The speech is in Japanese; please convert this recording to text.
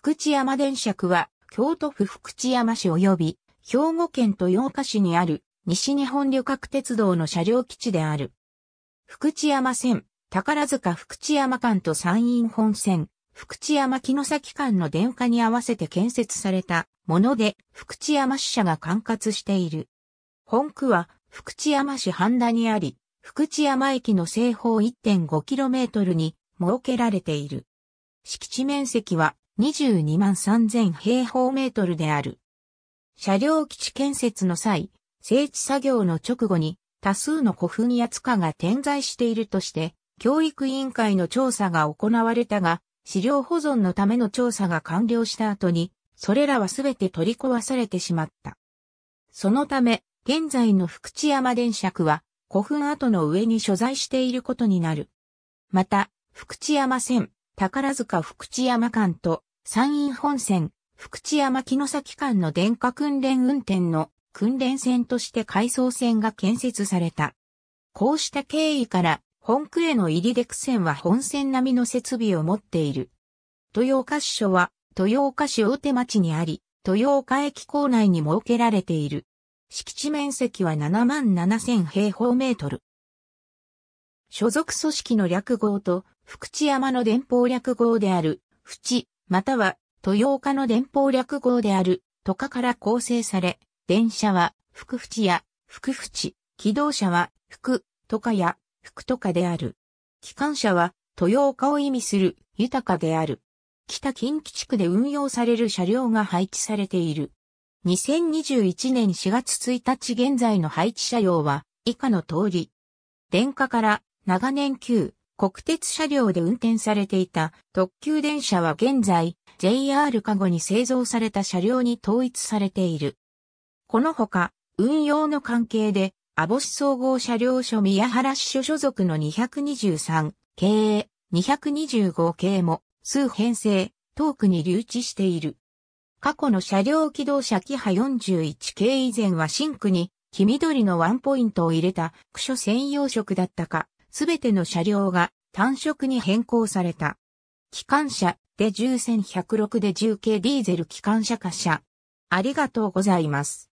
福知山電車区は、京都府福知山市及び、兵庫県豊岡市にある、西日本旅客鉄道の車両基地である。福知山線、宝塚福知山間と山陰本線、福知山木の崎間の電化に合わせて建設されたもので、福知山支社が管轄している。本区は、福知山市半田にあり、福知山駅の西方 1.5km に設けられている。敷地面積は22万3000平方メートルである。車両基地建設の際、整地作業の直後に多数の古墳や塚が点在しているとして、教育委員会の調査が行われたが、資料保存のための調査が完了した後に、それらはすべて取り壊されてしまった。そのため、現在の福知山電車区は、古墳跡の上に所在していることになる。また、福知山線、宝塚福知山間と山陰本線、福知山木の崎間の電化訓練運転の訓練線として回送線が建設された。こうした経緯から、本区への入り出区線は本線並みの設備を持っている。豊岡市所は、豊岡市大手町にあり、豊岡駅構内に設けられている。敷地面積は7万7000平方メートル。所属組織の略号と、福知山の電報略号である、淵、または、豊岡の伝報略号である、とかから構成され、電車は、福淵や、福淵、機動車は、福、とかや、福とかである。機関車は、豊岡を意味する、豊かである。北近畿地区で運用される車両が配置されている。2021年4月1日現在の配置車両は、以下の通り。電化から長年旧国鉄車両で運転されていた特急電車は現在 JR カゴに製造された車両に統一されている。このほか、運用の関係で、網市総合車両所宮原支所所属の223系、225系も数編成、遠くに留置している。過去の車両機動車機派41系以前は新区に黄緑のワンポイントを入れた区所専用色だったか、すべての車両が単色に変更された。機関車で10106で10系ディーゼル機関車貨車。ありがとうございます。